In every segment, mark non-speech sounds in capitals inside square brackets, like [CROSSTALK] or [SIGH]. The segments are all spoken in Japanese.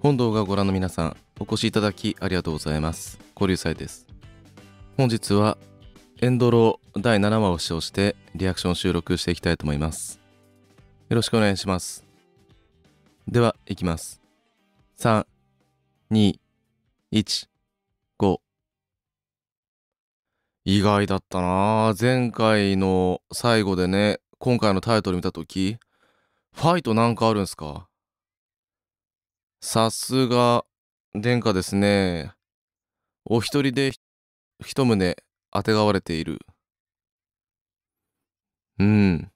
本動画をご覧の皆さん、お越しいただきありがとうございます。交流祭です。本日は、エンドロー第7話を使用してリアクション収録していきたいと思います。よろしくお願いします。では、いきます。3、2、1、5。意外だったな前回の最後でね、今回のタイトル見たとき、ファイトなんかあるんすかさすが、殿下ですね。お一人で一棟あてがわれている。うん。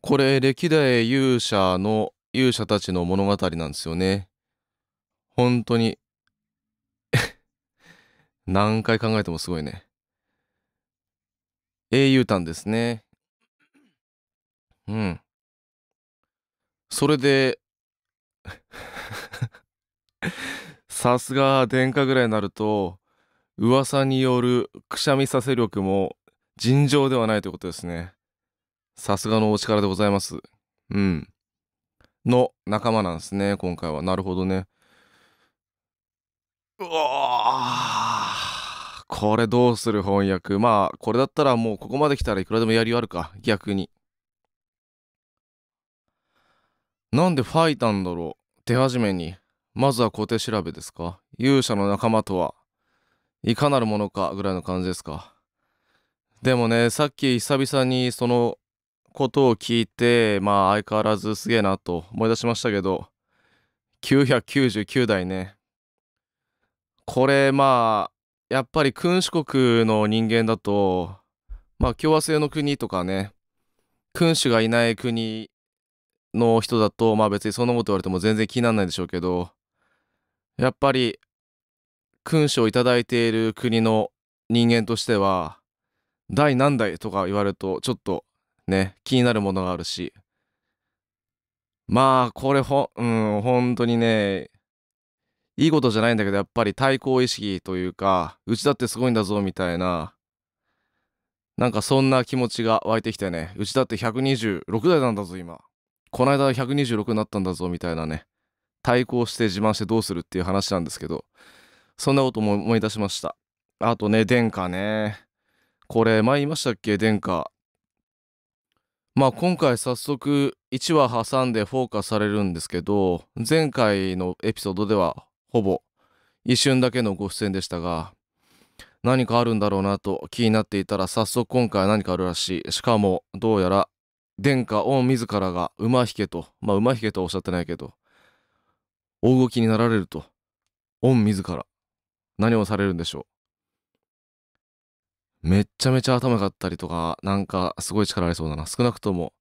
これ、歴代勇者の勇者たちの物語なんですよね。本当に [LAUGHS] 何回考えてもすごいね。英雄譚ですね。うん。それで、[LAUGHS] さすが殿下ぐらいになると噂によるくしゃみさせ力も尋常ではないということですねさすがのお力でございますうんの仲間なんですね今回はなるほどねうわこれどうする翻訳まあこれだったらもうここまで来たらいくらでもやりあるか逆になんでファイーんだろう手始めにまずは小手調べですか勇者の仲間とはいかなるものかぐらいの感じですかでもねさっき久々にそのことを聞いてまあ相変わらずすげえなと思い出しましたけど999代ねこれまあやっぱり君主国の人間だとまあ共和制の国とかね君主がいない国の人だとまあ別にそんなこと言われても全然気にならないでしょうけどやっぱり勲章を頂いている国の人間としては第何代とか言われるとちょっとね気になるものがあるしまあこれほうん本当にねいいことじゃないんだけどやっぱり対抗意識というかうちだってすごいんだぞみたいななんかそんな気持ちが湧いてきてねうちだって126代なんだぞ今。この間126になったんだぞみたいなね対抗して自慢してどうするっていう話なんですけどそんなことも思い出しましたあとね殿下ねこれ前言いましたっけ殿下まあ今回早速1話挟んでフォーカスされるんですけど前回のエピソードではほぼ一瞬だけのご出演でしたが何かあるんだろうなと気になっていたら早速今回何かあるらしいしかもどうやら殿下御自らが馬引けと、まあ馬引けとはおっしゃってないけど、大動きになられると、御自ら、何をされるんでしょう。めっちゃめちゃ頭がったりとか、なんかすごい力ありそうだな。少なくとも、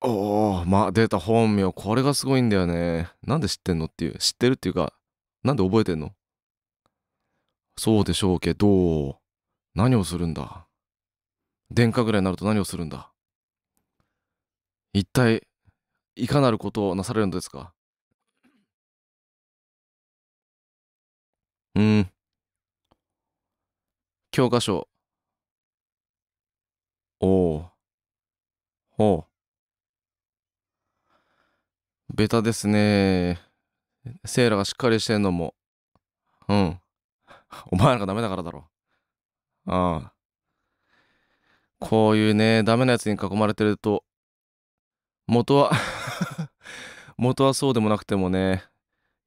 おお、まあ出た本名、これがすごいんだよね。なんで知ってんのっていう、知ってるっていうか、なんで覚えてんのそうでしょうけど、何をするんだ殿下ぐらいになると何をするんだ一体いかなることをなされるのですかうん。教科書。おお。ほう。ベタですねセイラがしっかりしてんのも。うん。[LAUGHS] お前らがダメだからだろ。ああ。こういうね、ダメなやつに囲まれてると、元は [LAUGHS] 元はそうでもなくてもね、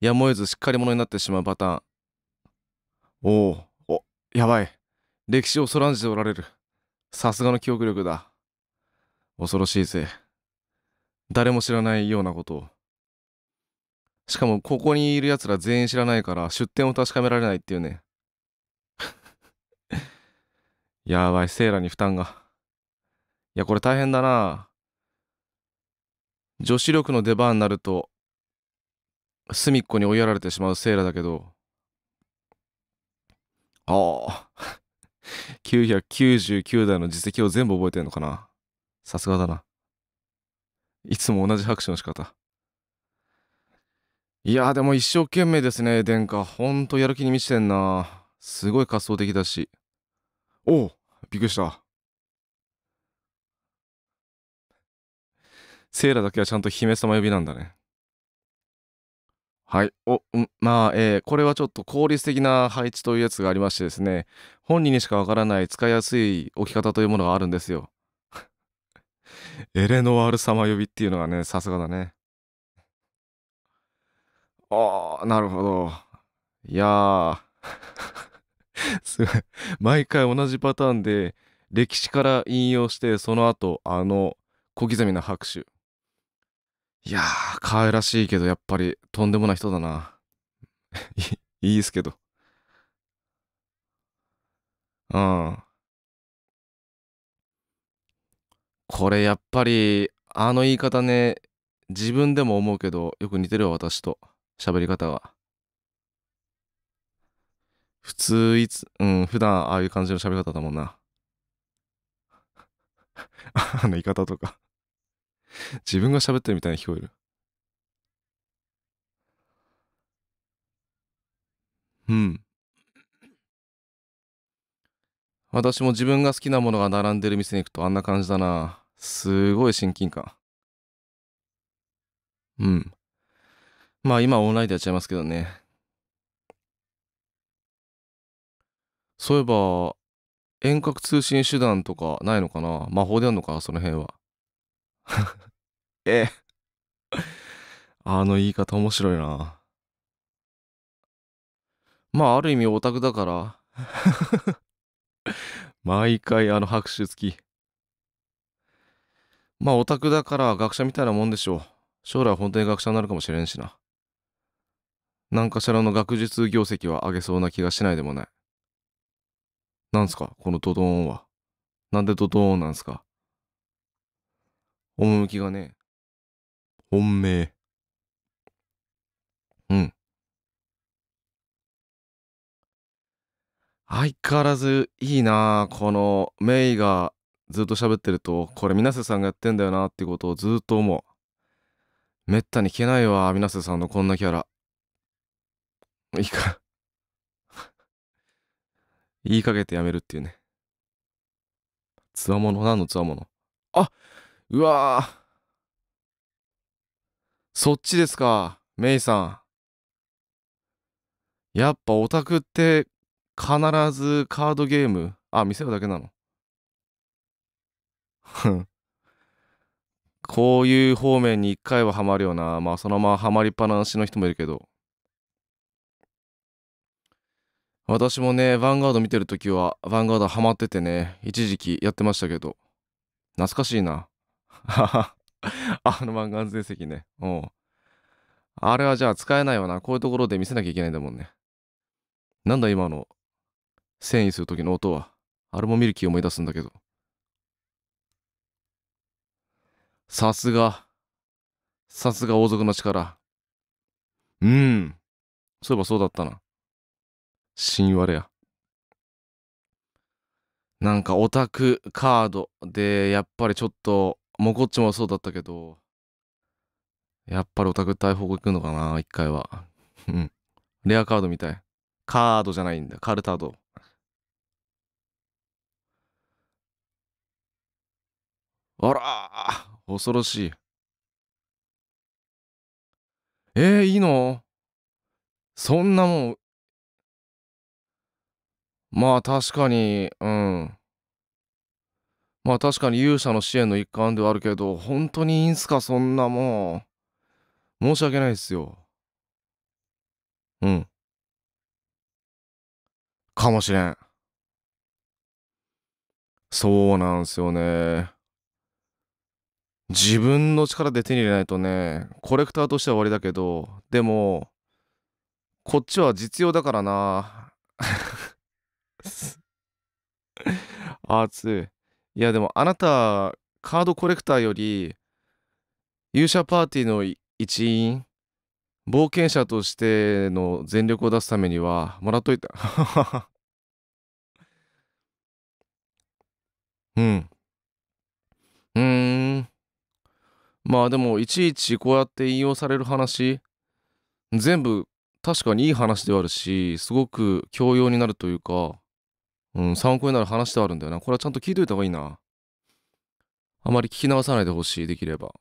やむを得ずしっかり者になってしまうパターン。おお、お、やばい。歴史をそらんじておられる。さすがの記憶力だ。恐ろしいぜ。誰も知らないようなことを。しかも、ここにいる奴ら全員知らないから、出店を確かめられないっていうね。[LAUGHS] やばい、セーラに負担が。いや、これ大変だな女子力の出番になると隅っこに追いやられてしまうセイラだけどああ999台の実績を全部覚えてんのかなさすがだないつも同じ拍手の仕方いやでも一生懸命ですね殿下ほんとやる気に満ちてんなすごい仮想的だしおおびっくりしたセイラだけはちゃんと姫様呼びなんだね。はい。お、んまあ、えー、これはちょっと効率的な配置というやつがありましてですね、本人にしかわからない使いやすい置き方というものがあるんですよ。エレノワール様呼びっていうのがね、さすがだね。ああ、なるほど。いや [LAUGHS] すごい。毎回同じパターンで、歴史から引用して、その後、あの、小刻みな拍手。いやー、可愛らしいけど、やっぱり、とんでもない人だな。いい、いいっすけど。うん。これ、やっぱり、あの言い方ね、自分でも思うけど、よく似てるわ、私と。喋り方が。普通、いつ、うん、普段、ああいう感じの喋り方だもんな。[LAUGHS] あの言い方とか自分が喋ってるみたいに聞こえる。うん。私も自分が好きなものが並んでる店に行くとあんな感じだな。すごい親近感。うん。まあ今オンラインでやっちゃいますけどね。そういえば、遠隔通信手段とかないのかな魔法であんのかその辺は。え [LAUGHS] え。あの言い方面白いな。まあ、ある意味オタクだから。[LAUGHS] 毎回あの拍手付き。まあ、オタクだから学者みたいなもんでしょう。将来本当に学者になるかもしれんしな。何かしらの学術業績は上げそうな気がしないでもない。なんすかこのドドーンは。なんでドドーンなんすか趣がね。本命。うん。相変わらずいいなこのメイがずっと喋ってると、これ水瀬さんがやってんだよなってことをずっと思う。めったに聞けないわ、水瀬さんのこんなキャラ。いいか [LAUGHS] 言いかけてやめるっていうね。つわもの何のつわものあうわーそっちですかメイさんやっぱオタクって必ずカードゲームあ見せるだけなのこういう方面に一回はハマるよなまあそのままハマりっぱなしの人もいるけど私もね、ヴァンガード見てるときは、ヴァンガードハマっててね、一時期やってましたけど、懐かしいな。[LAUGHS] あの漫画の成績ね。うん。あれはじゃあ使えないわな。こういうところで見せなきゃいけないんだもんね。なんだ今の遷移する時の音は。あれもミルキー思い出すんだけど。さすが。さすが王族の力。うん。そういえばそうだったな。神話レア。なんかオタクカードでやっぱりちょっともこっちもそうだったけど、やっぱりオタク大砲行くのかな、一回は。うん。レアカードみたい。カードじゃないんだ。カルタード。あら恐ろしい。えー、いいのそんなもん。まあ確かに、うん。まあ確かに勇者の支援の一環ではあるけど、本当にいいんすか、そんなもん。申し訳ないっすよ。うん。かもしれん。そうなんすよね。自分の力で手に入れないとね、コレクターとしては終わりだけど、でも、こっちは実用だからな。[LAUGHS] 熱い。いやでもあなたカードコレクターより勇者パーティーの一員冒険者としての全力を出すためにはもらっといた [LAUGHS] うんうんまあでもいちいちこうやって引用される話全部確かにいい話ではあるしすごく教養になるというかうん、参考になる話ではあるんだよな。これはちゃんと聞いといた方がいいな。あまり聞き直さないでほしい、できれば。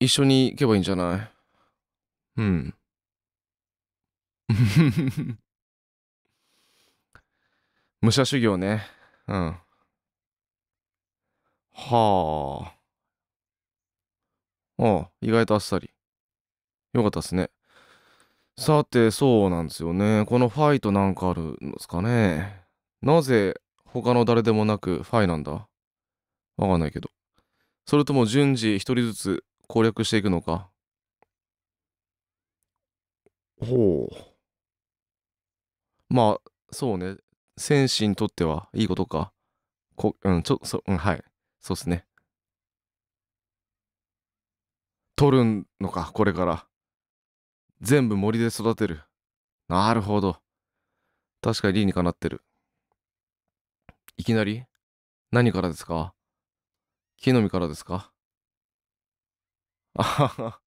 一緒に行けばいいんじゃないうん。[LAUGHS] 武者修行ね。うん。はあ。ああ、意外とあっさり。よかったっすね。さて、そうなんですよね。このファイとなんかあるんですかね。なぜ他の誰でもなくファイなんだわかんないけど。それとも順次一人ずつ攻略していくのかほう。まあ、そうね。戦士にとってはいいことか。こうん、ちょ、そ、うん、はい。そうっすね。取るのか、これから。全部森で育てる。なるほど。確かに理にかなってる。いきなり何からですか木の実からですかあはは。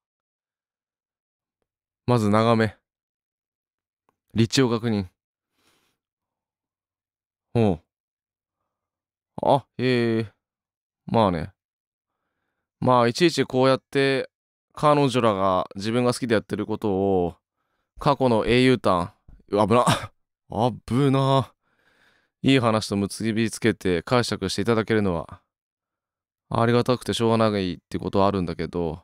まず眺め。立地を確認。ほう。あ、へえ。まあね。まあ、いちいちこうやって彼女らが自分が好きでやってることを、過去の英雄譚、危な、危な、いい話と結びつけて解釈していただけるのは、ありがたくてしょうがないってことはあるんだけど、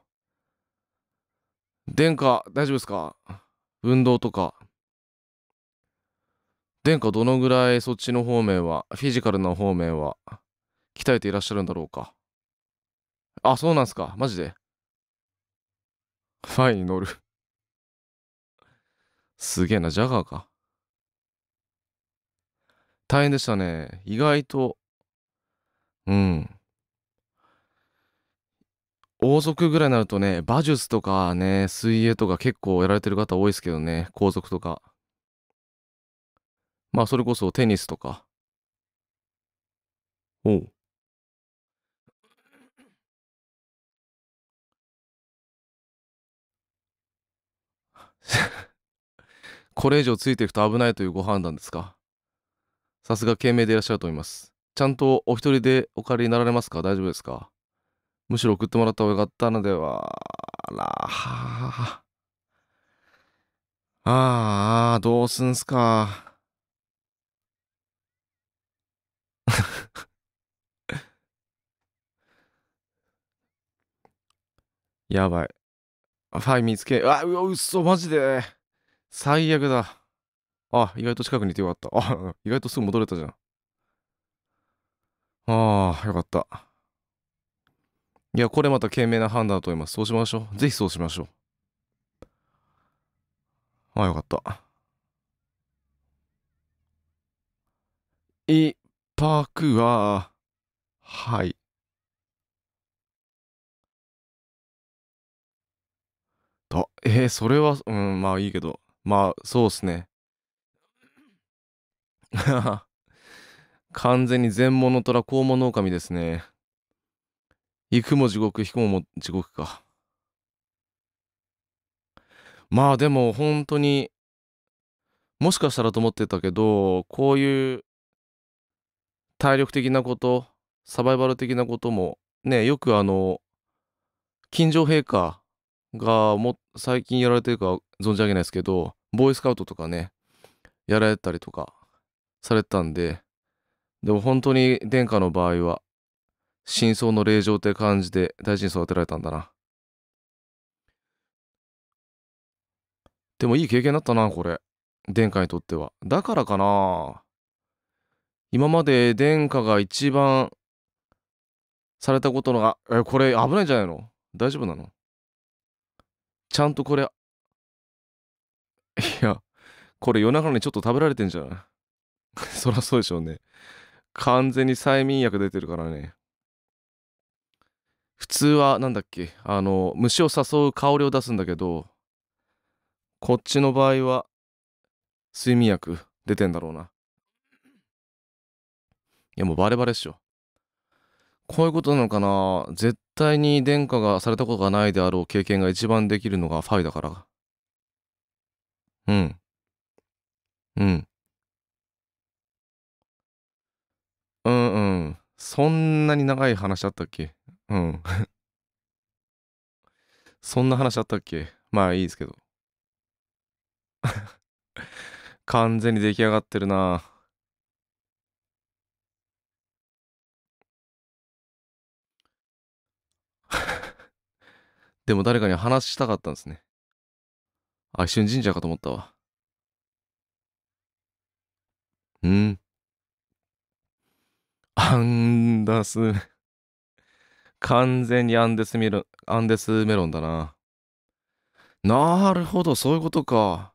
殿下、大丈夫ですか運動とか。殿下、どのぐらいそっちの方面は、フィジカルな方面は、鍛えていらっしゃるんだろうか。あ、そうなんすか。マジで。ファイに乗るすげえな、ジャガーか。大変でしたね。意外と、うん。王族ぐらいになるとね、馬術とかね、水泳とか結構やられてる方多いですけどね、皇族とか。まあ、それこそテニスとか。おう。[LAUGHS] これ以上ついていくと危ないというご判断ですかさすが賢明でいらっしゃると思います。ちゃんとお一人でお借りになられますか大丈夫ですかむしろ送ってもらった方がよかったのでは。あら、あ。ああ、どうすんすか。[LAUGHS] やばい。はい、見つけ。うわ、うっそ、マジで。最悪だ。あ、意外と近くにいてよかった。あ、意外とすぐ戻れたじゃん。ああ、よかった。いや、これまた賢明な判断だと思います。そうしましょう。ぜひそうしましょう。ああ、よかった。一泊は、はい。と、えー、それは、うん、まあいいけど。まあ、そうっすね。[LAUGHS] 完全に全物虎肛門狼ですね。行くも地獄、引くも地獄か。まあでも本当に、もしかしたらと思ってたけど、こういう体力的なこと、サバイバル的なことも、ね、よくあの、金城陛下がも最近やられてるか存じ上げないですけどボーイスカウトとかねやられたりとかされてたんででも本当に殿下の場合は真相の霊場って感じで大事に育てられたんだなでもいい経験だったなこれ殿下にとってはだからかな今まで殿下が一番されたことのがえこれ危ないんじゃないの大丈夫なのちゃんとこれ、いや、これ夜中にちょっと食べられてんじゃない [LAUGHS] そらそうでしょうね。完全に催眠薬出てるからね。普通は何だっけあの虫を誘う香りを出すんだけどこっちの場合は睡眠薬出てんだろうないやもうバレバレっしょこういうことなのかな絶対に殿下がされたことがないであろう経験が一番できるのがファイだから。うん。うん。うんうん。そんなに長い話あったっけうん。[LAUGHS] そんな話あったっけまあいいですけど。[LAUGHS] 完全に出来上がってるな。でも誰かに話したかったんですね。あ、一瞬神社かと思ったわ。うん。アンダス。完全にアンデスメロン、アンデスメロンだな。なるほど、そういうことか。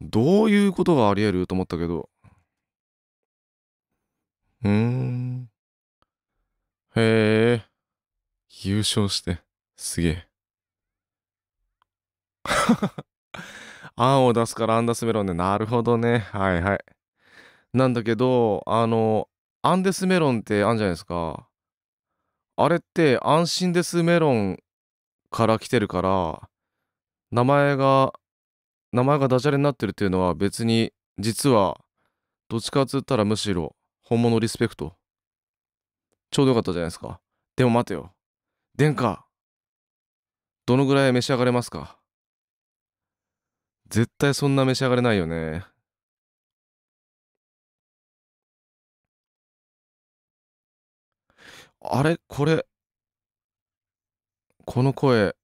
どういうことがあり得ると思ったけど。うーん。へえ、優勝して、すげえ。案 [LAUGHS] を出すからアンダスメロンね。なるほどね。はいはい。なんだけど、あの、アンデスメロンってあんじゃないですか。あれって安心デスメロンから来てるから、名前が、名前がダジャレになってるっていうのは別に、実は、どっちかっつったらむしろ、本物リスペクト。ちょうどよかったじゃないですか。でも待てよ。殿下、どのぐらい召し上がれますか絶対そんな召し上がれないよね。あれこれ。この声。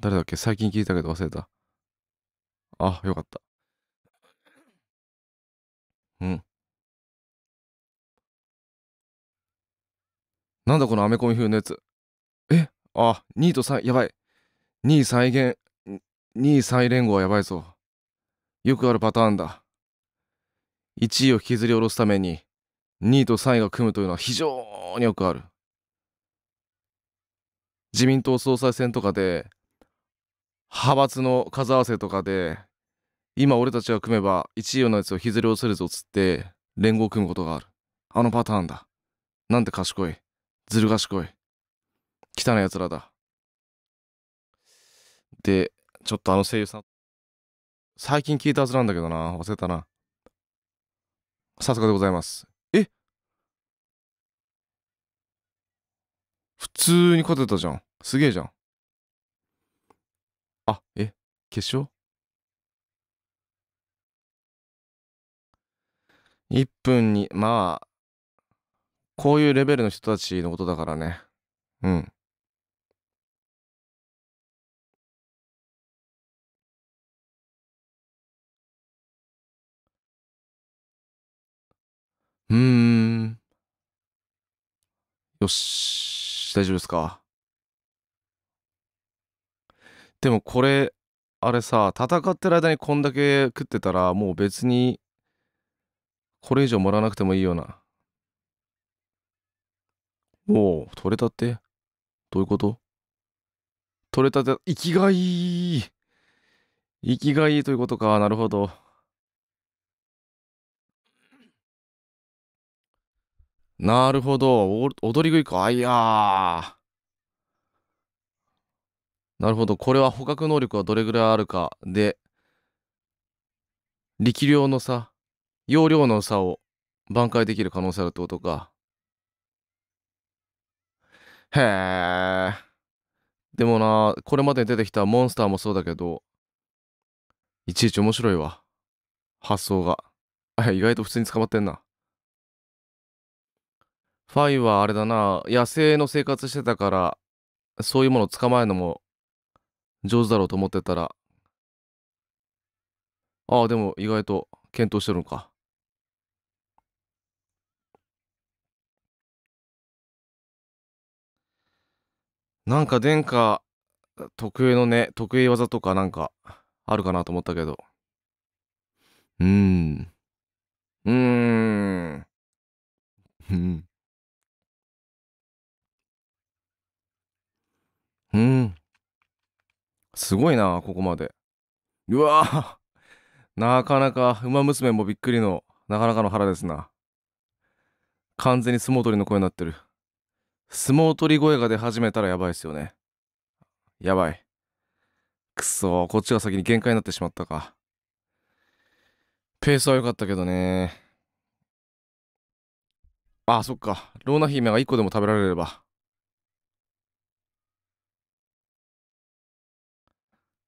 誰だっけ最近聞いたけど忘れた。あ、よかった。うん。なんだこのアメコミ風のやつ。えあ、2と3、やばい。2再現。2位3位連合はやばいぞ。よくあるパターンだ。1位を引きずり下ろすために、2位と3位が組むというのは非常によくある。自民党総裁選とかで、派閥の数合わせとかで、今俺たちが組めば1位のやつを引きずり下ろせるぞっつって、連合を組むことがある。あのパターンだ。なんて賢い。ずる賢い。汚い奴らだ。で、ちょっとあの声優さん、最近聞いたはずなんだけどな、忘れたな。さすがでございます。え普通に勝てたじゃん。すげえじゃん。あ、え決勝 ?1 分に、まあ、こういうレベルの人たちのことだからね。うん。うーん。よし、大丈夫ですか。でもこれ、あれさ、戦ってる間にこんだけ食ってたら、もう別に、これ以上もらわなくてもいいよな。おお、取れたってどういうこと取れたて、生きがいい生きがいいということか。なるほど。なるほど。踊り食いか。あいやー。なるほど。これは捕獲能力はどれぐらいあるか。で、力量の差、容量の差を挽回できる可能性あるってことか。へえ。でもな、これまでに出てきたモンスターもそうだけど、いちいち面白いわ。発想が。あ、意外と普通に捕まってんな。ファイはあれだな、野生の生活してたから、そういうもの捕まえるのも上手だろうと思ってたら、ああ、でも意外と検討してるのか。なんか殿下特有のね、得意技とかなんかあるかなと思ったけど。うーん。うーん。うんすごいなここまでうわなかなか馬娘もびっくりのなかなかの腹ですな完全に相撲取りの声になってる相撲取り声が出始めたらやばいですよねやばいくそこっちが先に限界になってしまったかペースは良かったけどねあそっかローナ姫が1個でも食べられれば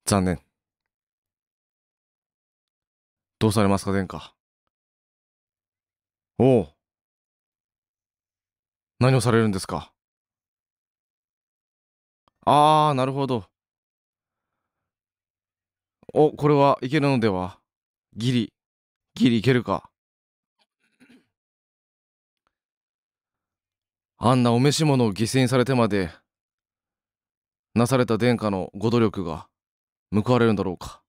残念。どうされますか、殿下。おお。何をされるんですか。ああ、なるほど。お、これはいけるのではギリ、ギリいけるか。あんなお召し物を犠牲にされてまで、なされた殿下のご努力が。報われるんだろうか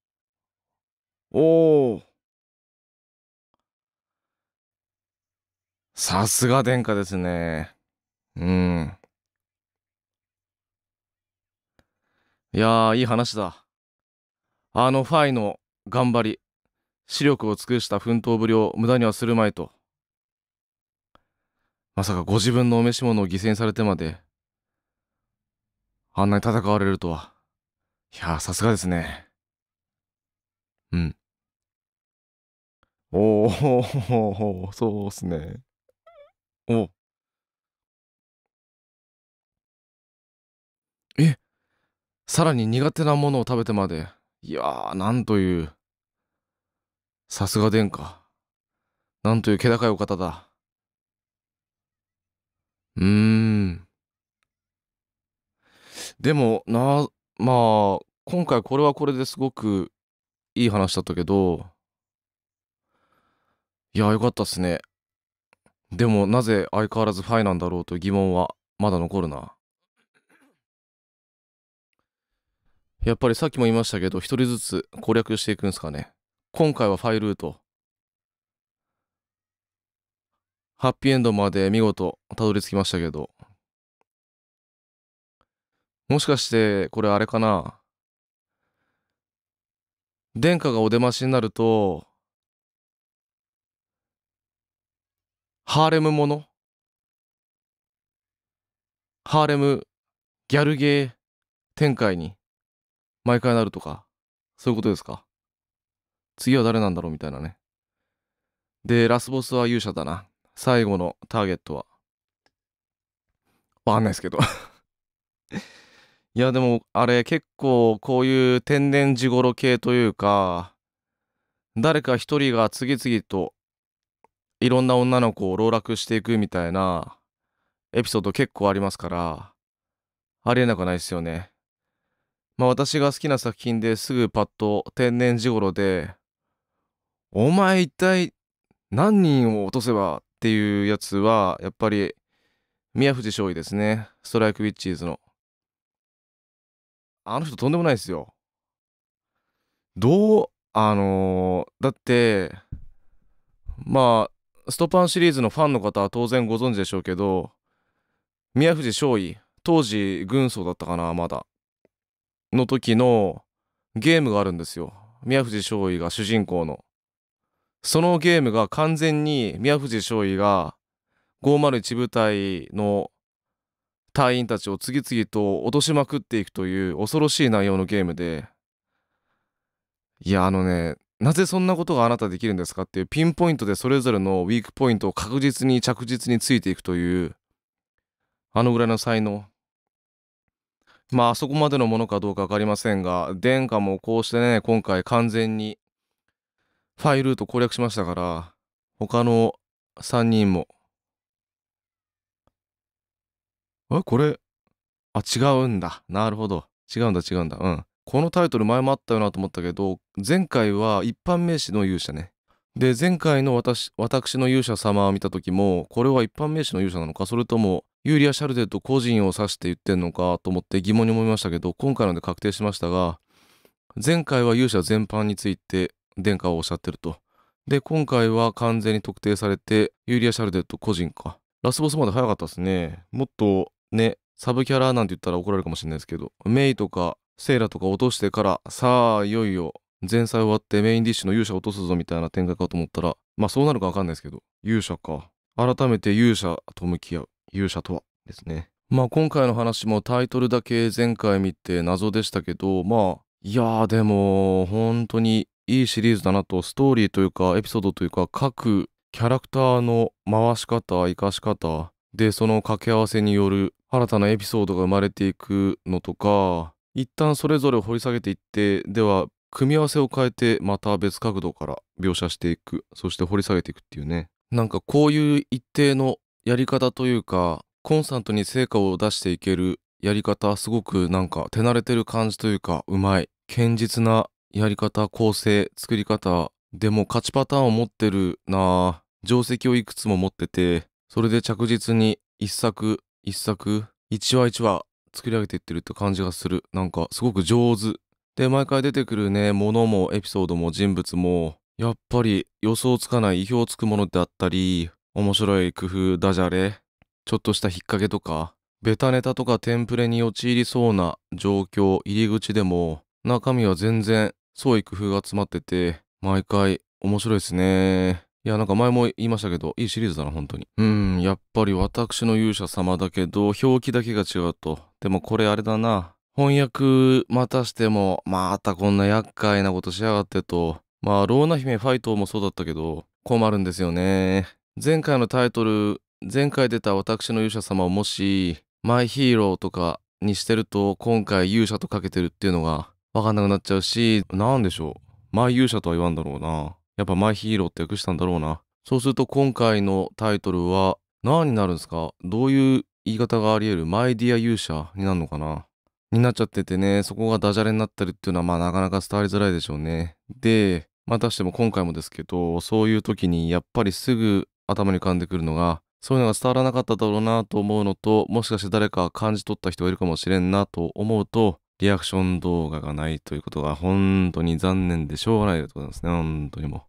おおさすが殿下ですねうんいやいい話だあのファイの頑張り視力を尽くした奮闘ぶりを無駄にはするまいとまさかご自分のお召し物を犠牲にされてまであんなに戦われるとは。いやさすがですね。うん。おお、そうっすね。おえ、さらに苦手なものを食べてまで。いやー、なんという。さすが殿下。なんという気高いお方だ。うーん。でも、な、まあ今回これはこれですごくいい話だったけどいやよかったっすねでもなぜ相変わらずファイなんだろうと疑問はまだ残るなやっぱりさっきも言いましたけど1人ずつ攻略していくんですかね今回はファイルートハッピーエンドまで見事たどり着きましたけどもしかしてこれあれかな殿下がお出ましになるとハーレムものハーレムギャルゲー展開に毎回なるとかそういうことですか次は誰なんだろうみたいなねでラスボスは勇者だな最後のターゲットはわかんないですけどいやでもあれ結構こういう天然地頃系というか誰か一人が次々といろんな女の子を籠絡していくみたいなエピソード結構ありますからありえなくないですよね。まあ私が好きな作品ですぐパッと天然地頃で「お前一体何人を落とせば」っていうやつはやっぱり宮藤少尉ですねストライクウィッチーズの。あの人とんでもないですよ。どう、あのー、だって、まあ、ストパンシリーズのファンの方は当然ご存知でしょうけど、宮藤少尉、当時軍曹だったかな、まだ。の時のゲームがあるんですよ。宮藤少尉が主人公の。そのゲームが完全に宮藤少尉が501部隊の隊員たちを次々と落としまくっていくという恐ろしい内容のゲームでいやあのねなぜそんなことがあなたできるんですかっていうピンポイントでそれぞれのウィークポイントを確実に着実についていくというあのぐらいの才能まああそこまでのものかどうか分かりませんが殿下もこうしてね今回完全にファイルート攻略しましたから他の3人もえ、これ、あ、違うんだ。なるほど。違うんだ、違うんだ。うん。このタイトル前もあったよなと思ったけど、前回は一般名詞の勇者ね。で、前回の私、私の勇者様を見た時も、これは一般名詞の勇者なのか、それとも、ユーリア・シャルデット個人を指して言ってんのかと思って疑問に思いましたけど、今回ので確定しましたが、前回は勇者全般について殿下をおっしゃってると。で、今回は完全に特定されて、ユーリア・シャルデット個人か。ラスボスまで早かったですね。もっとね、サブキャラなんて言ったら怒られるかもしれないですけど、メイとかセイラとか落としてから、さあ、いよいよ前菜終わってメインディッシュの勇者落とすぞみたいな展開かと思ったら、まあそうなるかわかんないですけど、勇者か。改めて勇者と向き合う。勇者とはですね。まあ今回の話もタイトルだけ前回見て謎でしたけど、まあ、いやーでも本当にいいシリーズだなと、ストーリーというかエピソードというか各キャラクターの回し方、生かし方、で、その掛け合わせによる新たなエピソードが生まれていくのとか一旦それぞれ掘り下げていってでは組み合わせを変えてまた別角度から描写していくそして掘り下げていくっていうねなんかこういう一定のやり方というかコンスタントに成果を出していけるやり方すごくなんか手慣れてる感じというかうまい堅実なやり方構成作り方でも勝ちパターンを持ってるな定石をいくつも持っててそれで着実に一作一作、一話一話作り上げていってるって感じがする。なんかすごく上手。で、毎回出てくるね、ものもエピソードも人物も、やっぱり予想つかない意表つくものであったり、面白い工夫、ダジャレ、ちょっとした引っ掛けとか、ベタネタとかテンプレに陥りそうな状況、入り口でも、中身は全然創意工夫が詰まってて、毎回面白いですね。いや、なんか前も言いましたけど、いいシリーズだな、本当に。うん、やっぱり私の勇者様だけど、表記だけが違うと。でもこれあれだな。翻訳またしても、またこんな厄介なことしやがってと。まあ、ローナ姫ファイトもそうだったけど、困るんですよね。前回のタイトル、前回出た私の勇者様をもし、マイヒーローとかにしてると、今回勇者とかけてるっていうのが、わかんなくなっちゃうし、なんでしょう。マイ勇者とは言わんだろうな。やっぱマイヒーローって訳したんだろうな。そうすると今回のタイトルは何になるんですかどういう言い方があり得るマイディア勇者になるのかなになっちゃっててね、そこがダジャレになってるっていうのはまあなかなか伝わりづらいでしょうね。で、またしても今回もですけど、そういう時にやっぱりすぐ頭に浮かんでくるのが、そういうのが伝わらなかっただろうなと思うのと、もしかして誰か感じ取った人がいるかもしれんなと思うと、リアクション動画がないということが本当に残念でしょうがないでございますね。本当にも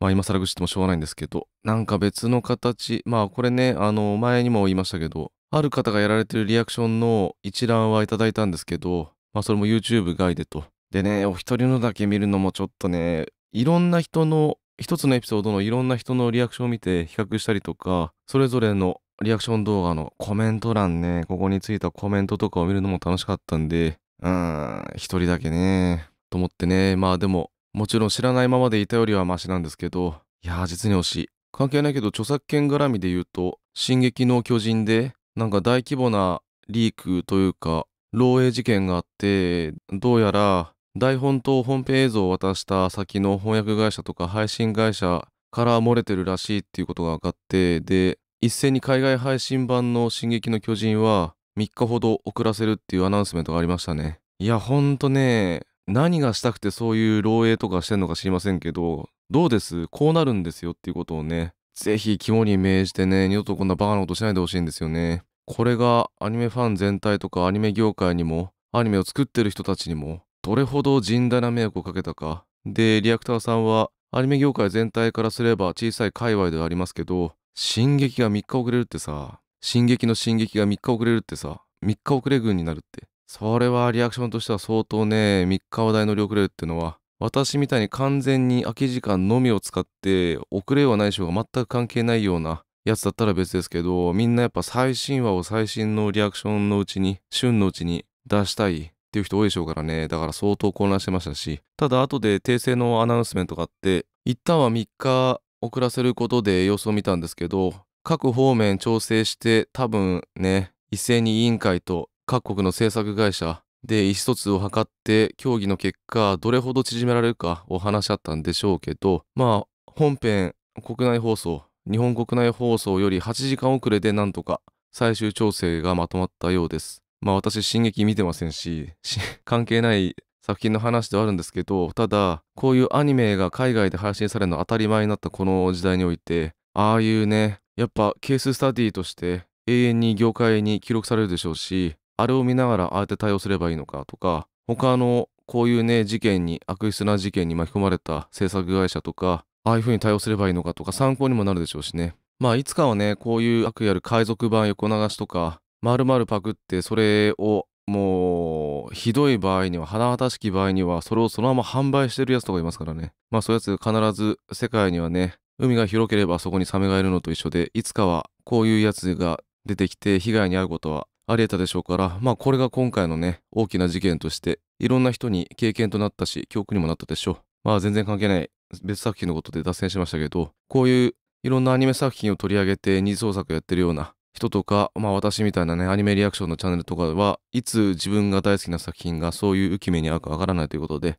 まあ今更愚痴ってもしょうがないんですけど、なんか別の形、まあこれね、あの前にも言いましたけど、ある方がやられてるリアクションの一覧はいただいたんですけど、まあそれも YouTube 外でと。でね、お一人のだけ見るのもちょっとね、いろんな人の一つのエピソードのいろんな人のリアクションを見て比較したりとか、それぞれのリアクション動画のコメント欄ね、ここについたコメントとかを見るのも楽しかったんで、うん、一人だけね、と思ってね、まあでも、もちろん知らないままでいたよりはマシなんですけど、いやー実に惜しい。関係ないけど著作権絡みで言うと、進撃の巨人で、なんか大規模なリークというか、漏洩事件があって、どうやら台本と本編映像を渡した先の翻訳会社とか配信会社から漏れてるらしいっていうことが分かって、で、一斉に海外配信版の「進撃の巨人」は3日ほど遅らせるっていうアナウンスメントがありましたねいやほんとね何がしたくてそういう漏洩とかしてんのか知りませんけどどうですこうなるんですよっていうことをねぜひ肝に銘じてね二度とこんなバカなことしないでほしいんですよねこれがアニメファン全体とかアニメ業界にもアニメを作ってる人たちにもどれほど甚大な迷惑をかけたかでリアクターさんはアニメ業界全体からすれば小さい界隈ではありますけど進撃が3日遅れるってさ、進撃の進撃が3日遅れるってさ、3日遅れ軍になるって。それはリアクションとしては相当ね、3日話題乗り遅れるってのは、私みたいに完全に空き時間のみを使って、遅れはないしが全く関係ないようなやつだったら別ですけど、みんなやっぱ最新話を最新のリアクションのうちに、旬のうちに出したい。っていう人多いでしょうからね。だから相当混乱してましたし。ただ後で訂正のアナウンスメントがあって、一旦は3日遅らせることで様子を見たんですけど各方面調整して多分ね一斉に委員会と各国の制作会社で意思疎通を図って協議の結果どれほど縮められるかを話し合ったんでしょうけどまあ本編国内放送日本国内放送より8時間遅れでなんとか最終調整がまとまったようです。まあ私、進撃見てませんし、[LAUGHS] 関係ない作品の話ではあるんですけどただこういうアニメが海外で配信されるの当たり前になったこの時代においてああいうねやっぱケーススタディとして永遠に業界に記録されるでしょうしあれを見ながらああやって対応すればいいのかとか他のこういうね事件に悪質な事件に巻き込まれた制作会社とかああいうふうに対応すればいいのかとか参考にもなるでしょうしねまあいつかはねこういう悪意ある海賊版横流しとか丸々パクってそれをもうひどい場合には甚だしき場合にはそれをそのまま販売してるやつとかいますからねまあそういうやつ必ず世界にはね海が広ければそこにサメがいるのと一緒でいつかはこういうやつが出てきて被害に遭うことはあり得たでしょうからまあこれが今回のね大きな事件としていろんな人に経験となったし教訓にもなったでしょうまあ全然関係ない別作品のことで脱線しましたけどこういういろんなアニメ作品を取り上げて二次創作やってるような人とか、まあ私みたいなね、アニメリアクションのチャンネルとかではいつ自分が大好きな作品がそういう浮き目に合うかわからないということで、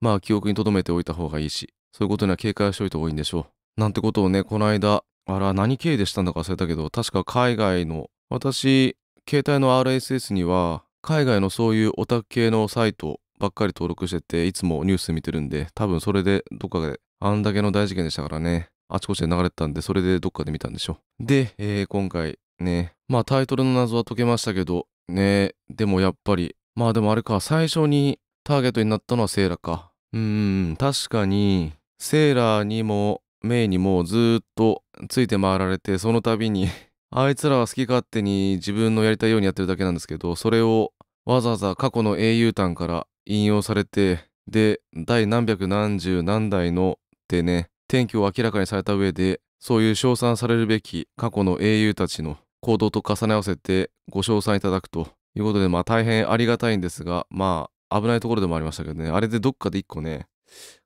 まあ記憶に留めておいた方がいいし、そういうことには警戒をしておいた方がいいんでしょう。なんてことをね、この間、あら、何経緯でしたんだか忘れたけど、確か海外の、私、携帯の RSS には、海外のそういうオタク系のサイトばっかり登録してて、いつもニュース見てるんで、多分それでどっかで、あんだけの大事件でしたからね。あちこちで流れてたんで、それでどっかで見たんでしょ。で、えー、今回ね、まあタイトルの謎は解けましたけど、ね、でもやっぱり、まあでもあれか、最初にターゲットになったのはセーラか。うーん、確かに、セーラーにも、メイにもずっとついて回られて、その度に [LAUGHS] あいつらは好き勝手に自分のやりたいようにやってるだけなんですけど、それをわざわざ過去の英雄譚から引用されて、で、第何百何十何代のってね、転機を明らかにされた上でそういう称賛されるべき過去の英雄たちの行動と重ね合わせてご称賛いただくということで、まあ大変ありがたいんですが、まあ危ないところでもありましたけどね、あれでどっかで一個ね、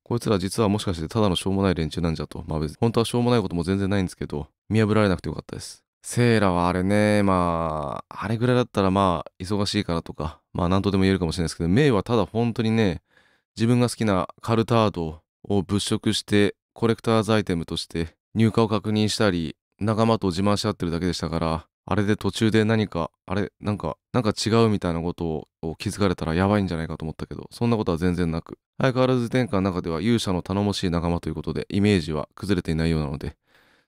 こいつら実はもしかしてただのしょうもない連中なんじゃと、まあ別に本当はしょうもないことも全然ないんですけど、見破られなくてよかったです。セイラはあれね、まあ、あれぐらいだったらまあ忙しいからとか、まあ何とでも言えるかもしれないですけど、メイはただ本当にね、自分が好きなカルタードを物色してコレクターズアイテムとして入荷を確認したり仲間と自慢し合ってるだけでしたからあれで途中で何かあれなんかなんか違うみたいなことを気づかれたらやばいんじゃないかと思ったけどそんなことは全然なく相変わらず天下の中では勇者の頼もしい仲間ということでイメージは崩れていないようなので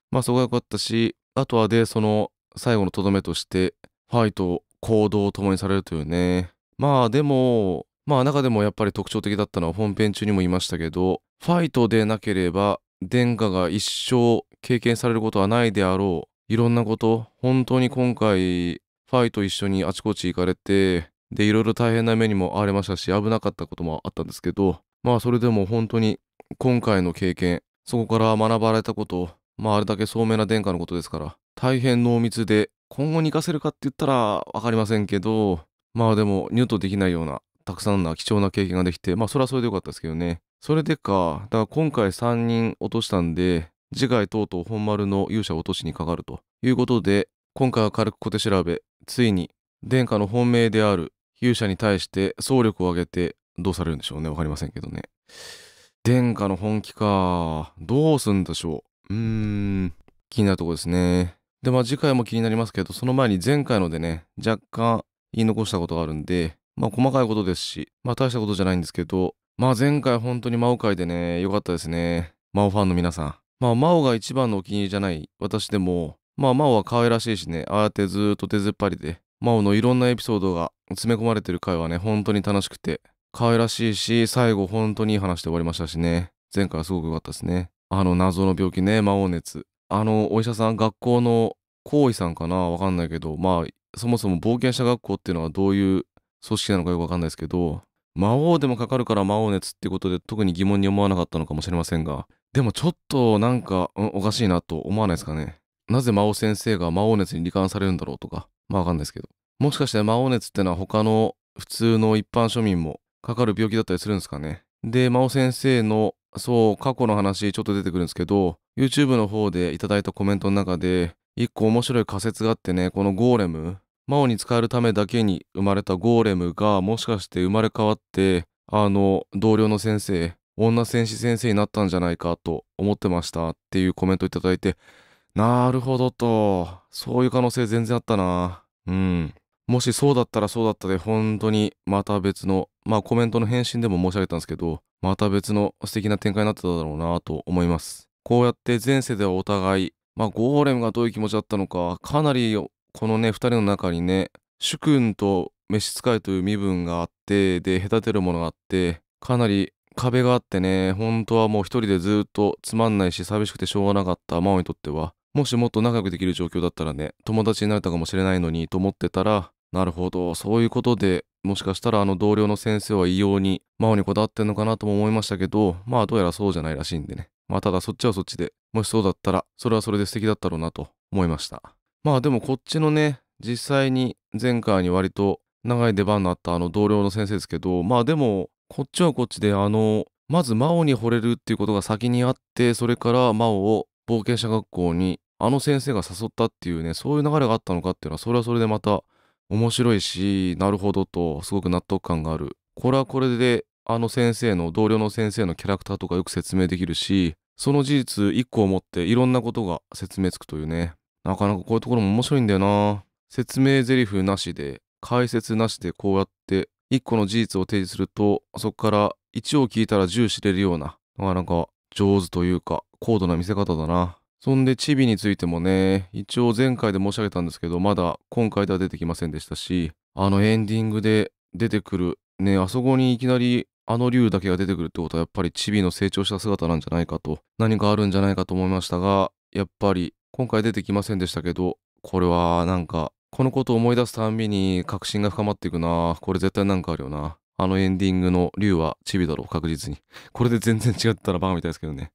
まあそこが良かったしあとはでその最後のとどめとしてファイト行動を共にされるというねまあでもまあ中でもやっぱり特徴的だったのは本編中にも言いましたけどファイトでなければ殿下が一生経験されることはないであろういろんなこと本当に今回ファイト一緒にあちこち行かれてでいろいろ大変な目にも遭われましたし危なかったこともあったんですけどまあそれでも本当に今回の経験そこから学ばれたことまああれだけ聡明な殿下のことですから大変濃密で今後に生かせるかって言ったら分かりませんけどまあでもニュートできないようなたくさんな貴重な経験ができてまあそれはそれでよかったですけどねそれでか。だから今回3人落としたんで、次回とうとう本丸の勇者を落としにかかるということで、今回は軽く小手調べ、ついに殿下の本命である勇者に対して総力を挙げてどうされるんでしょうね。わかりませんけどね。殿下の本気か。どうすんでしょう。うーん。気になるとこですね。で、まあ次回も気になりますけど、その前に前回のでね、若干言い残したことがあるんで、まあ細かいことですし、まあ大したことじゃないんですけど、まあ前回本当にマオ会でね、良かったですね。マオファンの皆さん。まあが一番のお気に入りじゃない私でも、まあ真央は可愛らしいしね、ああやってずーっと手ずっぱりで、マオのいろんなエピソードが詰め込まれてる回はね、本当に楽しくて、可愛らしいし、最後本当にいい話で終わりましたしね。前回はすごく良かったですね。あの謎の病気ね、魔王熱。あのお医者さん、学校の行為さんかなわかんないけど、まあそもそも冒険者学校っていうのはどういう組織なのかよくわかんないですけど、魔王でもかかるから魔王熱ってことで特に疑問に思わなかったのかもしれませんが、でもちょっとなんか、うん、おかしいなと思わないですかね。なぜ魔王先生が魔王熱に罹患されるんだろうとか、まあわかんないですけど。もしかして魔王熱ってのは他の普通の一般庶民もかかる病気だったりするんですかね。で、魔王先生の、そう、過去の話ちょっと出てくるんですけど、YouTube の方でいただいたコメントの中で、一個面白い仮説があってね、このゴーレム、魔王に使えるためだけに生まれたゴーレムがもしかして生まれ変わってあの同僚の先生女戦士先生になったんじゃないかと思ってましたっていうコメントいただいてなるほどとそういう可能性全然あったなうんもしそうだったらそうだったで本当にまた別のまあコメントの返信でも申し上げたんですけどまた別の素敵な展開になってただろうなと思いますこうやって前世ではお互いまあゴーレムがどういう気持ちだったのかかなりこのね2人の中にね主君と召使いという身分があってで隔てるものがあってかなり壁があってね本当はもう一人でずっとつまんないし寂しくてしょうがなかった真央にとってはもしもっと仲良くできる状況だったらね友達になれたかもしれないのにと思ってたらなるほどそういうことでもしかしたらあの同僚の先生は異様に真央にこだわってんのかなとも思いましたけどまあどうやらそうじゃないらしいんでねまあただそっちはそっちでもしそうだったらそれはそれで素敵だったろうなと思いました。まあでもこっちのね実際に前回に割と長い出番のあったあの同僚の先生ですけどまあでもこっちはこっちであのまず真央に惚れるっていうことが先にあってそれから真央を冒険者学校にあの先生が誘ったっていうねそういう流れがあったのかっていうのはそれはそれでまた面白いしなるほどとすごく納得感があるこれはこれであの先生の同僚の先生のキャラクターとかよく説明できるしその事実1個をもっていろんなことが説明つくというねなかなかこういうところも面白いんだよな。説明台詞なしで、解説なしでこうやって、一個の事実を提示すると、そこから1を聞いたら10知れるような、なかなか上手というか、高度な見せ方だな。そんで、チビについてもね、一応前回で申し上げたんですけど、まだ今回では出てきませんでしたし、あのエンディングで出てくる、ね、あそこにいきなりあの竜だけが出てくるってことはやっぱりチビの成長した姿なんじゃないかと何かあるんじゃないかと思いましたがやっぱり今回出てきませんでしたけど、これはなんか、このことを思い出すたんびに確信が深まっていくなこれ絶対なんかあるよな。あのエンディングの竜はチビだろ、確実に。これで全然違ったらバカみたいですけどね。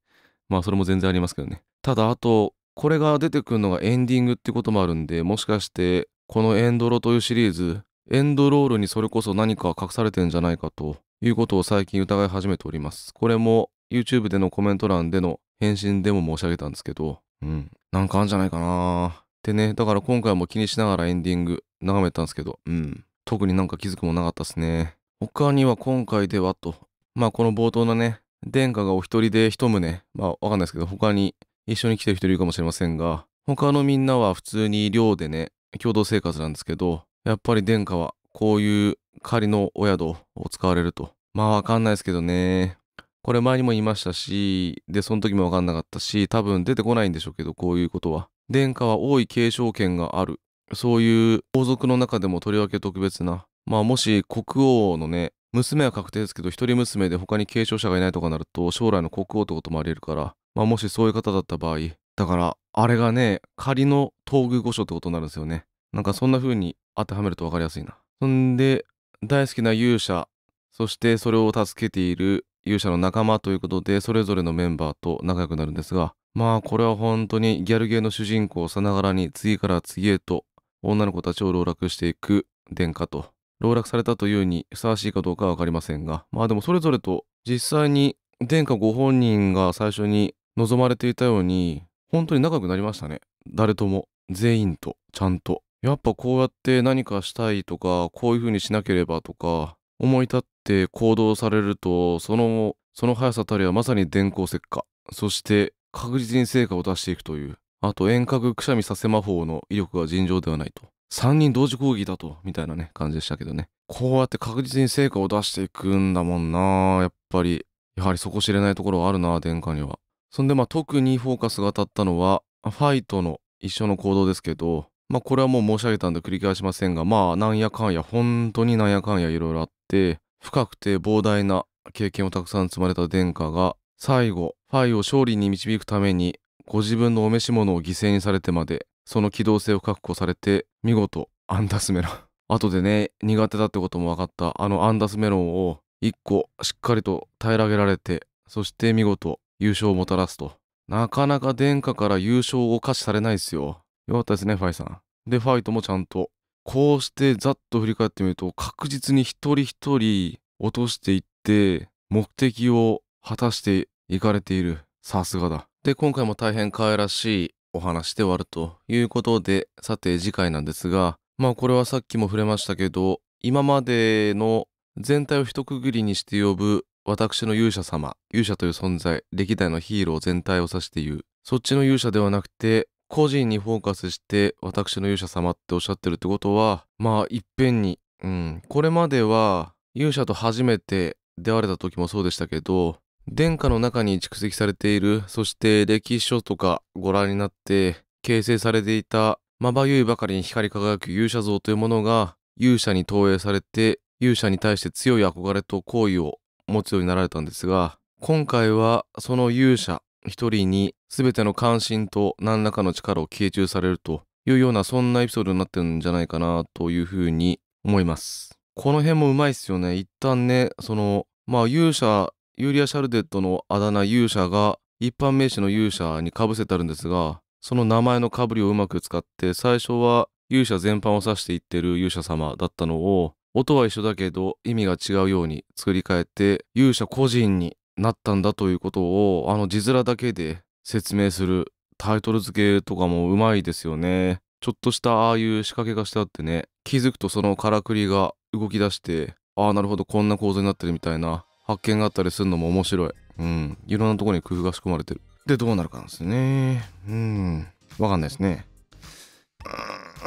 まあそれも全然ありますけどね。ただあと、これが出てくるのがエンディングってこともあるんで、もしかしてこのエンドロというシリーズ、エンドロールにそれこそ何か隠されてんじゃないかということを最近疑い始めております。これも YouTube でのコメント欄での返信でも申し上げたんですけど、うん。なんかあんじゃないかなってね、だから今回も気にしながらエンディング眺めたんですけど、うん。特になんか気づくもなかったっすね。他には今回ではと、まあこの冒頭のね、殿下がお一人で一棟、まあわかんないですけど、他に一緒に来てる人いるかもしれませんが、他のみんなは普通に寮でね、共同生活なんですけど、やっぱり殿下はこういう仮のお宿を使われると。まあわかんないですけどね。これ前にも言いましたし、で、その時もわかんなかったし、多分出てこないんでしょうけど、こういうことは。殿下は王位継承権がある。そういう王族の中でもとりわけ特別な。まあもし国王のね、娘は確定ですけど、一人娘で他に継承者がいないとかなると、将来の国王ってこともあり得るから、まあもしそういう方だった場合、だから、あれがね、仮の東宮御所ってことになるんですよね。なんかそんな風に当てはめると分かりやすいな。そんで、大好きな勇者、そしてそれを助けている勇者の仲間ということでそれぞれのメンバーと仲良くなるんですがまあこれは本当にギャルゲーの主人公さながらに次から次へと女の子たちを籠絡していく殿下と籠絡されたというにふさわしいかどうかは分かりませんがまあでもそれぞれと実際に殿下ご本人が最初に望まれていたように本当に仲良くなりましたね誰とも全員とちゃんとやっぱこうやって何かしたいとかこういう風にしなければとか思い立って行動されるとそのその速さたりはまさに電光石火そして確実に成果を出していくというあと遠隔くしゃみさせ魔法の威力が尋常ではないと3人同時攻撃だとみたいなね感じでしたけどねこうやって確実に成果を出していくんだもんなやっぱりやはり底知れないところはあるな殿下にはそんでまあ特にフォーカスが当たったのはファイトの一緒の行動ですけどまあこれはもう申し上げたんで繰り返しませんがまあなんやかんや本当になんやかんやいろいろあって深くて膨大な経験をたくさん積まれた殿下が最後ファイを勝利に導くためにご自分のお召し物を犠牲にされてまでその機動性を確保されて見事アンダスメロン [LAUGHS] 後でね苦手だってことも分かったあのアンダスメロンを1個しっかりと平らげられてそして見事優勝をもたらすとなかなか殿下から優勝を可視されないですよよかったですねファイさんでファイともちゃんとこうしてざっと振り返ってみると確実に一人一人落としていって目的を果たしていかれているさすがだで今回も大変可愛らしいお話で終わるということでさて次回なんですがまあこれはさっきも触れましたけど今までの全体を一括りにして呼ぶ私の勇者様勇者という存在歴代のヒーロー全体を指して言うそっちの勇者ではなくて個人にフォーカスして私の勇者様っておっしゃってるってことはまあいっぺんにうんこれまでは勇者と初めて出会われた時もそうでしたけど殿下の中に蓄積されているそして歴史書とかご覧になって形成されていたまばゆいばかりに光り輝く勇者像というものが勇者に投影されて勇者に対して強い憧れと好意を持つようになられたんですが今回はその勇者一人に全ての関心と何らかの力を傾注されるというようなそんなエピソードになってるんじゃないかなというふうに思います。この辺もうまいっすよね。一旦ね、その、まあ勇者、ユーリア・シャルデットのあだ名勇者が一般名詞の勇者にかぶせてあるんですが、その名前のかぶりをうまく使って最初は勇者全般を指していってる勇者様だったのを音は一緒だけど意味が違うように作り変えて勇者個人になったんだということをあの字面だけで説明するタイトル付けとかもうまいですよねちょっとしたああいう仕掛けがしてあってね気づくとそのからくりが動き出してああなるほどこんな構造になってるみたいな発見があったりするのも面白いうんいろんなところに工夫が仕込まれてるでどうなるかなんですねうんわかんないですね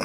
う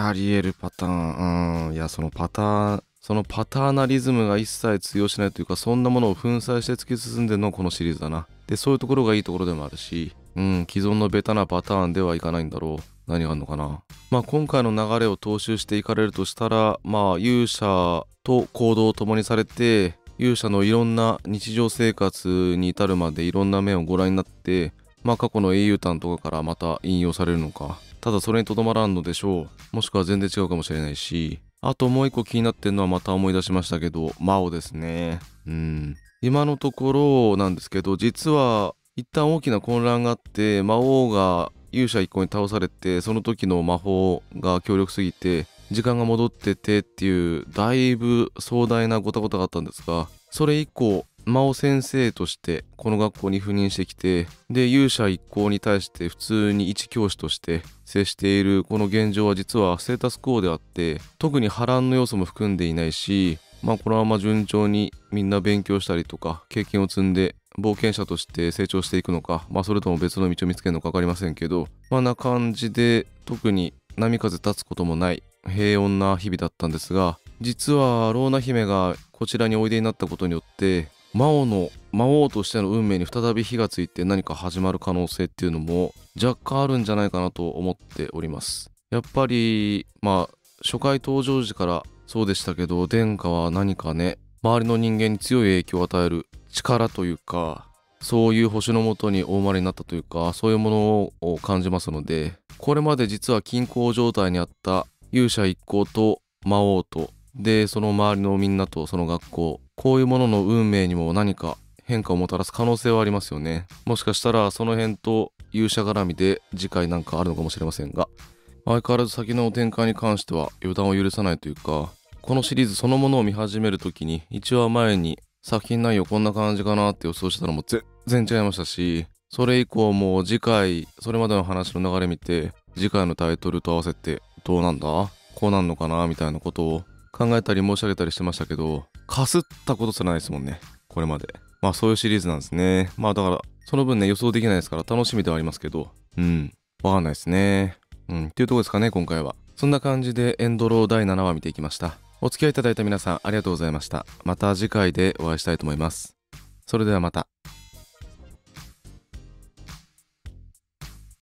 んありえるパターンうんいやそのパターンそのパターナリズムが一切通用しないというかそんなものを粉砕して突き進んでるのこのシリーズだなでそういうところがいいところでもあるしうん既存のベタなパターンではいかないんだろう何があるのかなまあ今回の流れを踏襲していかれるとしたらまあ勇者と行動を共にされて勇者のいろんな日常生活に至るまでいろんな面をご覧になってまあ過去の英雄譚とかからまた引用されるのかただそれにとどまらんのでしょうもしくは全然違うかもしれないしあともう一個気になってんのはまた思い出しましたけど、マオですね。うん。今のところなんですけど、実は一旦大きな混乱があって、魔王が勇者一行に倒されて、その時の魔法が強力すぎて、時間が戻っててっていう、だいぶ壮大なごたごたがあったんですが、それ以降、真央先生としてこの学校に赴任してきてで勇者一行に対して普通に一教師として接しているこの現状は実はステータスクオであって特に波乱の要素も含んでいないしまあこのまま順調にみんな勉強したりとか経験を積んで冒険者として成長していくのか、まあ、それとも別の道を見つけるのか分かりませんけどまあな感じで特に波風立つこともない平穏な日々だったんですが実はローナ姫がこちらにおいでになったことによって魔王の魔王としての運命に再び火がついて何か始まる可能性っていうのも若干あるんじゃないかなと思っておりますやっぱりまあ初回登場時からそうでしたけど殿下は何かね周りの人間に強い影響を与える力というかそういう星のもとにお生まれになったというかそういうものを感じますのでこれまで実は均衡状態にあった勇者一行と魔王とでその周りのみんなとその学校こういうものの運命にも何か変化をもたらす可能性はありますよねもしかしたらその辺と勇者絡みで次回なんかあるのかもしれませんが相変わらず先の展開に関しては予断を許さないというかこのシリーズそのものを見始める時に1話前に作品内容こんな感じかなって予想してたのも全然違いましたしそれ以降も次回それまでの話の流れ見て次回のタイトルと合わせてどうなんだこうなんのかなみたいなことを考えたり申し上げたりしてましたけど、かすったことすらないですもんね。これまで。まあそういうシリーズなんですね。まあだから、その分ね、予想できないですから楽しみではありますけど、うん、わかんないですね。うん、っていうとこですかね、今回は。そんな感じでエンドロー第7話見ていきました。お付き合いいただいた皆さんありがとうございました。また次回でお会いしたいと思います。それではまた。